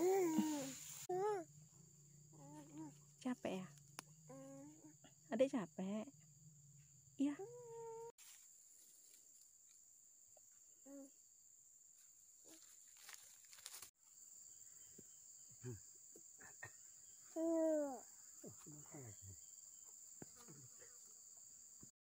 capek ya capek iya